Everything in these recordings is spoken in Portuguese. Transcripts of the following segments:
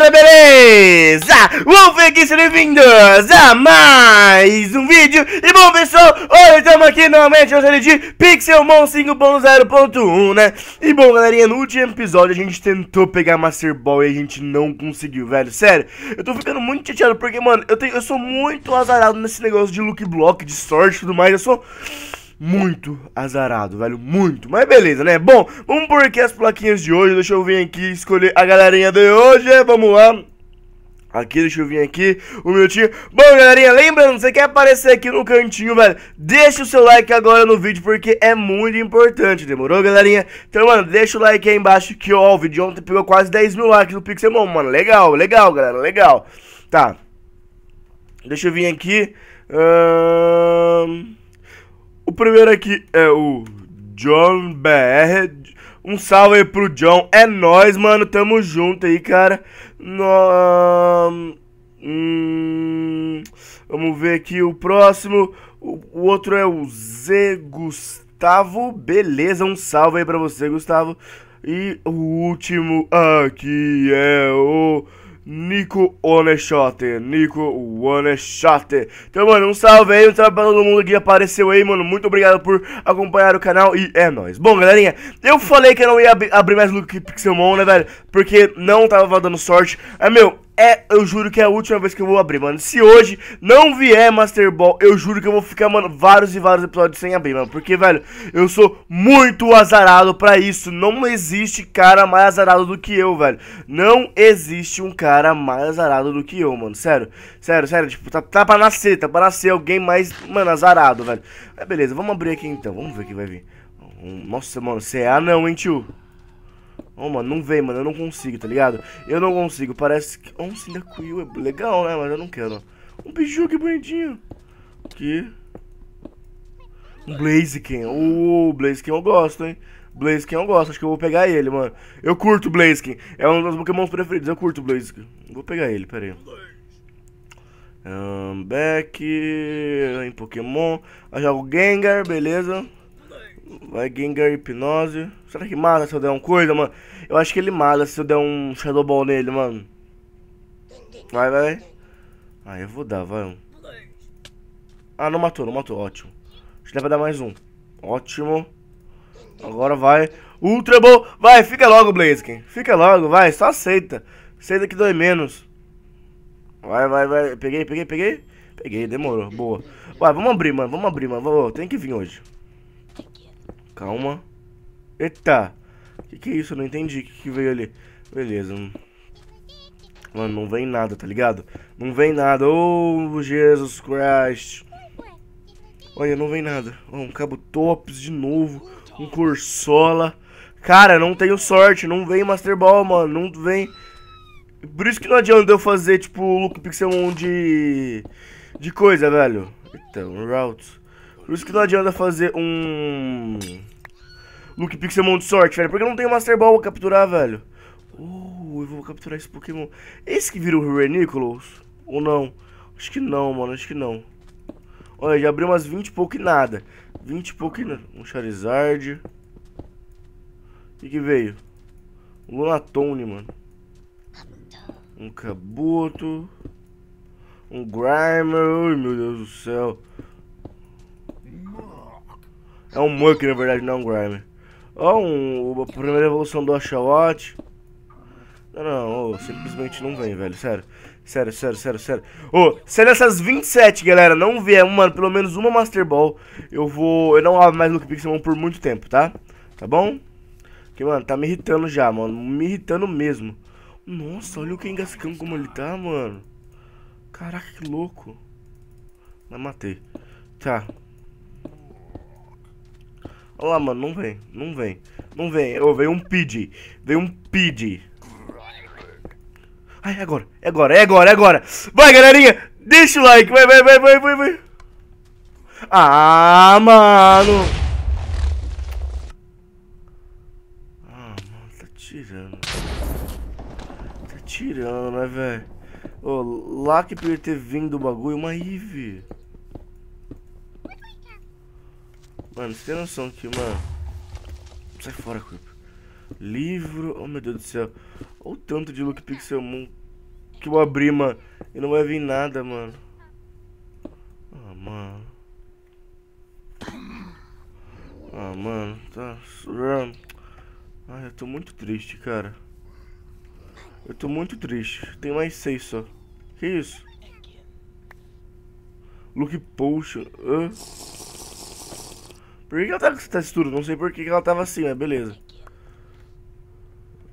galera, beleza? Wolf aqui, sejam bem-vindos a mais um vídeo E bom, pessoal, hoje estamos aqui novamente na série de Pixelmon 5.0.1, né? E bom, galerinha, no último episódio a gente tentou pegar Master Ball e a gente não conseguiu, velho Sério, eu tô ficando muito chateado porque, mano, eu, tenho, eu sou muito azarado nesse negócio de look block, de sorte e tudo mais Eu sou muito azarado, velho, muito. Mas beleza, né? Bom, vamos por aqui as plaquinhas de hoje. Deixa eu vir aqui escolher a galerinha de hoje. Vamos lá. Aqui, deixa eu vir aqui, um minutinho. Bom, galerinha, lembrando, você quer aparecer aqui no cantinho, velho? Deixa o seu like agora no vídeo, porque é muito importante, demorou, galerinha? Então, mano, deixa o like aí embaixo, que ó, o vídeo ontem pegou quase 10 mil likes no Pixelmon, mano. Legal, legal, galera, legal. Tá. Deixa eu vir aqui. Ahn... O primeiro aqui é o John BR. Um salve aí pro John. É nós, mano. Tamo junto aí, cara. No... Hum... Vamos ver aqui o próximo. O, o outro é o Z Gustavo. Beleza, um salve aí pra você, Gustavo. E o último aqui é o. Nico One Shot, Nico One Shot. Então, mano, um salve aí, um salve pra todo mundo que apareceu aí, mano. Muito obrigado por acompanhar o canal e é nóis. Bom, galerinha, eu falei que eu não ia ab abrir mais look Pixelmon, né, velho? Porque não tava dando sorte. É, meu, é, eu juro que é a última vez que eu vou abrir, mano. Se hoje não vier Master Ball, eu juro que eu vou ficar, mano, vários e vários episódios sem abrir, mano. Porque, velho, eu sou muito azarado pra isso. Não existe cara mais azarado do que eu, velho. Não existe um cara mais azarado do que eu, mano. Sério, sério, sério. Tipo, tá, tá pra nascer, tá pra nascer alguém mais, mano, azarado, velho. É, beleza, vamos abrir aqui então. Vamos ver o que vai vir. Nossa, mano, CA não, hein, tio. Ô, oh, mano, não vem, mano, eu não consigo, tá ligado? Eu não consigo, parece que... Um é legal, né, mas eu não quero. Um biju que bonitinho. Aqui. Um Blaziken. O oh, Blaziken eu gosto, hein. Blaziken eu gosto, acho que eu vou pegar ele, mano. Eu curto Blaziken, é um dos Pokémon pokémons preferidos, eu curto Blaziken. Vou pegar ele, pera aí. Um, back em Pokémon. Eu jogo Gengar, beleza. Vai Gengar Hipnose. Será que mata se eu der um coisa, mano? Eu acho que ele mata se eu der um Shadow Ball nele, mano. Vai, vai. Ah, eu vou dar, vai. Ah, não matou, não matou. Ótimo. Acho que dá pra dar mais um. Ótimo. Agora vai. Ultra Ball. Vai, fica logo, Blaziken. Fica logo, vai. Só aceita. Aceita que dói menos. Vai, vai, vai. Peguei, peguei, peguei. Peguei, demorou. Boa. Vai, vamos abrir, mano. Vamos abrir, mano. Tem que vir hoje. Calma. Eita! O que, que é isso? Eu não entendi. O que, que veio ali? Beleza. Mano, não vem nada, tá ligado? Não vem nada. Oh, Jesus Christ. Olha, não vem nada. Oh, um cabo tops de novo. Um corsola. Cara, não tenho sorte. Não vem Master Ball, mano. Não vem. Por isso que não adianta eu fazer, tipo, o look pixel de... De coisa, velho. Então, route. Por isso que não adianta fazer um... Look Pixelmon de sorte, velho. Porque eu não tenho Master Ball pra capturar, velho. Uh, eu vou capturar esse Pokémon. Esse que vira o Renicolos? Ou não? Acho que não, mano. Acho que não. Olha, já abriu umas 20 e pouco e nada. 20 e pouco e nada. Um Charizard. O que, que veio? Um Lunatone, mano. Um Cabuto. Um Grimer. Ai, meu Deus do céu. É um Murk, na verdade, não é um Grimer. Ó, um, a primeira evolução do Oshawott. Não, não, oh, simplesmente não vem, velho, sério. Sério, sério, sério, sério. Ô, oh, se nessas 27, galera, não vier, mano, pelo menos uma Master Ball, eu vou... Eu não abro mais Luke Pixel por muito tempo, tá? Tá bom? Porque, mano, tá me irritando já, mano. Me irritando mesmo. Nossa, olha o Kengascão como ele tá, mano. Caraca, que louco. Mas matei. Tá, Olha lá, mano, não vem, não vem, não vem. Eu, veio um PID, veio um PID. Ai, é agora, é agora, é agora, é agora. Vai, galerinha, deixa o like, vai, vai, vai, vai, vai, vai. Ah, mano. Ah, mano, tá tirando. Tá tirando, né, velho? Ô, oh, lá que ter vindo o bagulho, uma Ivy. Mano, você tem noção que, mano... Sai fora, Creeper. Livro... Oh, meu Deus do céu. Olha o tanto de Look Pixel Moon que eu abri, mano. E não vai vir nada, mano. Ah, mano. Ah, mano. Tá... Ai, eu tô muito triste, cara. Eu tô muito triste. Tem mais seis só. Que isso? Look Potion. Hã? Por que, ela tá com essa textura? Não sei por que, ela tava assim, mas beleza.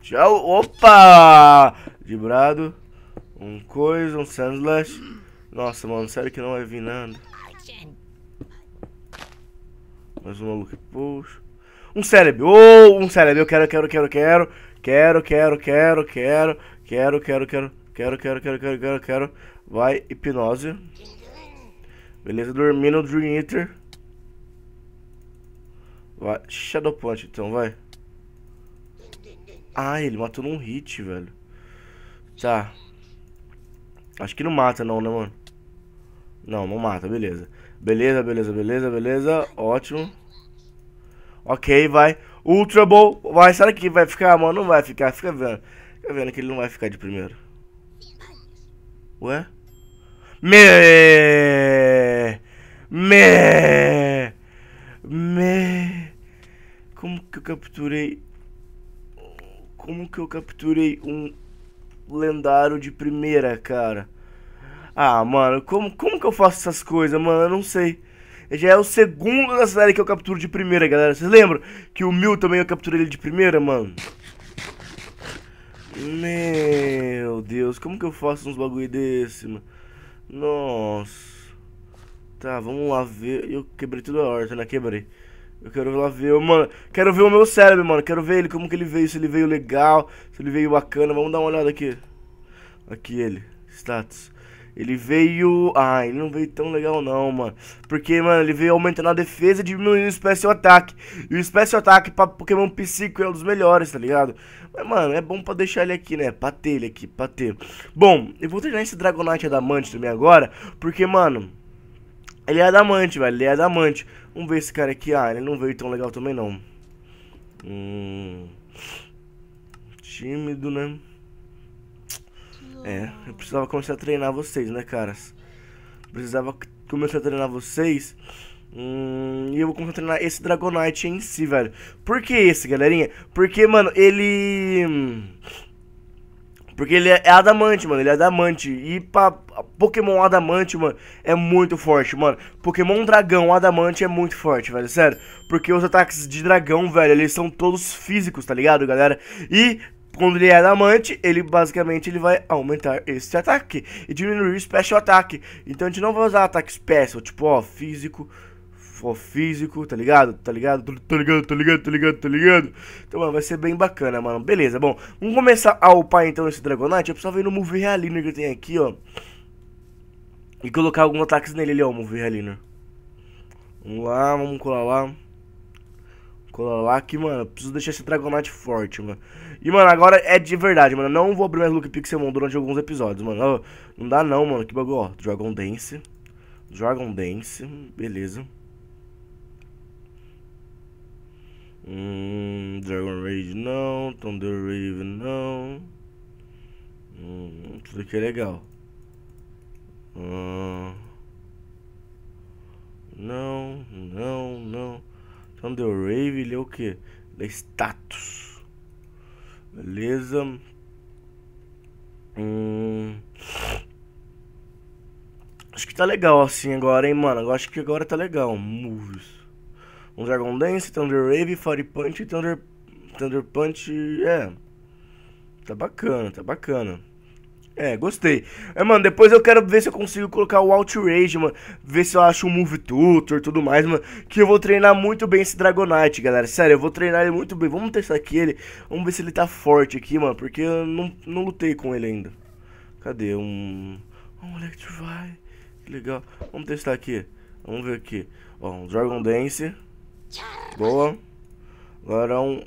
Tchau. Opa! De brado. Um coisa, um sandslash. Nossa, mano, sério que não vai vir nada. Mais um look Poxa. Um cérebro. Oh, um cérebro. Eu quero, quero, quero, quero. Quero, quero, quero, quero. Quero, quero, quero. Quero, quero, quero, quero, quero, quero. Vai, hipnose. Beleza, dormindo, Dream Eater. Vai. Shadow Punch, então, vai. Ah, ele matou num hit, velho. Tá. Acho que não mata não, né, mano? Não, não mata, beleza. Beleza, beleza, beleza, beleza. Ótimo. Ok, vai. Ultra Ball. Vai, será que vai ficar, mano? Não vai ficar, fica vendo. Fica vendo que ele não vai ficar de primeiro. Ué? Me! Me! Me! Como que eu capturei. Como que eu capturei um lendário de primeira, cara? Ah, mano, como, como que eu faço essas coisas, mano? Eu não sei. Já é o segundo da série que eu capturo de primeira, galera. Vocês lembram que o Mil também eu capturei ele de primeira, mano? Meu Deus, como que eu faço uns bagulho desse, mano? Nossa. Tá, vamos lá ver. Eu quebrei tudo a horta, né? Quebrei. Eu quero lá ver, mano, quero ver o meu cérebro, mano. Quero ver ele, como que ele veio, se ele veio legal, se ele veio bacana. Vamos dar uma olhada aqui. Aqui ele, status. Ele veio... ai ah, ele não veio tão legal não, mano. Porque, mano, ele veio aumentando a defesa e diminuindo o Special Attack. E o Special Attack pra Pokémon Psico é um dos melhores, tá ligado? Mas, mano, é bom pra deixar ele aqui, né? Pra ter ele aqui, pra ter. Bom, eu vou treinar esse Dragonite Adamante também agora. Porque, mano... Ele é adamante, velho. Ele é adamante. Vamos ver esse cara aqui. Ah, ele não veio tão legal também, não. Hum... Tímido, né? É, eu precisava começar a treinar vocês, né, caras? Precisava começar a treinar vocês. Hum, e eu vou começar a treinar esse Dragonite em si, velho. Por que esse, galerinha? Porque, mano, ele... Porque ele é, é adamante, mano. Ele é adamante. E pra Pokémon adamante, mano, é muito forte, mano. Pokémon dragão adamante é muito forte, velho. Sério. Porque os ataques de dragão, velho, eles são todos físicos, tá ligado, galera? E quando ele é adamante, ele basicamente ele vai aumentar esse ataque e diminuir o special ataque. Então a gente não vai usar ataque special, tipo, ó, físico, for físico, tá ligado? Tá ligado? Tá ligado, tá ligado, tá ligado, tá ligado. Então, mano, vai ser bem bacana, mano. Beleza, bom. Vamos começar a upar então esse Dragonite. Eu preciso ver no Move Realiner que tem aqui, ó. E colocar alguns ataques nele ali, ó. Move Realiner. Vamos lá, vamos colar lá. Colar lá que, mano, preciso deixar esse Dragonite forte, mano. E, mano, agora é de verdade, mano. Não vou abrir mais Look Pixelmon durante alguns episódios, mano. Não dá não, mano. Que bagulho, ó. Dragon Dance. Dragon Dance. Beleza. Hum, Dragon Rage não, Thunder Rave não. Hum, tudo aqui é legal. Hum, não, não, não. Thunder Rave ele é o que? Ele é status. Beleza. Hum. Acho que tá legal assim agora, hein, mano. Eu acho que agora tá legal. Moves um Dragon Dance, Thunder Wave, Fire Punch e Thunder, Thunder Punch. É. Tá bacana, tá bacana. É, gostei. É, mano, depois eu quero ver se eu consigo colocar o Outrage, mano. Ver se eu acho um Move Tutor e tudo mais, mano. Que eu vou treinar muito bem esse Dragonite, galera. Sério, eu vou treinar ele muito bem. Vamos testar aqui ele. Vamos ver se ele tá forte aqui, mano. Porque eu não, não lutei com ele ainda. Cadê? Um. Um Electrify. Que legal. Vamos testar aqui. Vamos ver aqui. Ó, um Dragon Dance. Boa. Agora um.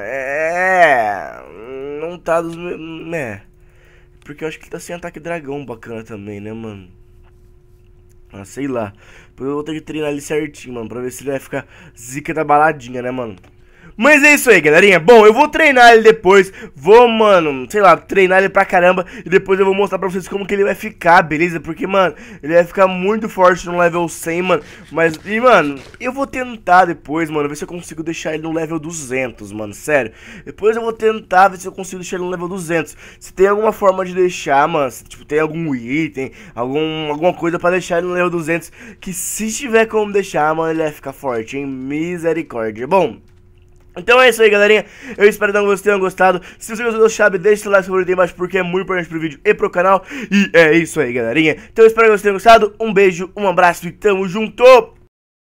É. Não tá dos. É. Porque eu acho que ele tá sem ataque dragão bacana também, né, mano? Ah, sei lá. Eu vou ter que treinar ele certinho, mano. Pra ver se ele vai ficar zica da baladinha, né, mano? Mas é isso aí, galerinha. Bom, eu vou treinar ele depois. Vou, mano, sei lá, treinar ele pra caramba. E depois eu vou mostrar pra vocês como que ele vai ficar, beleza? Porque, mano, ele vai ficar muito forte no level 100, mano. Mas, e, mano, eu vou tentar depois, mano, ver se eu consigo deixar ele no level 200, mano. Sério. Depois eu vou tentar ver se eu consigo deixar ele no level 200. Se tem alguma forma de deixar, mano, se, tipo, tem algum item, algum, alguma coisa pra deixar ele no level 200. Que se tiver como deixar, mano, ele vai ficar forte, hein? Misericórdia. Bom... Então é isso aí, galerinha. Eu espero que vocês tenham gostado. Se você gostou do chave, deixe seu like favorito aí embaixo, porque é muito importante pro vídeo e pro canal. E é isso aí, galerinha. Então eu espero que vocês tenham gostado. Um beijo, um abraço e tamo junto!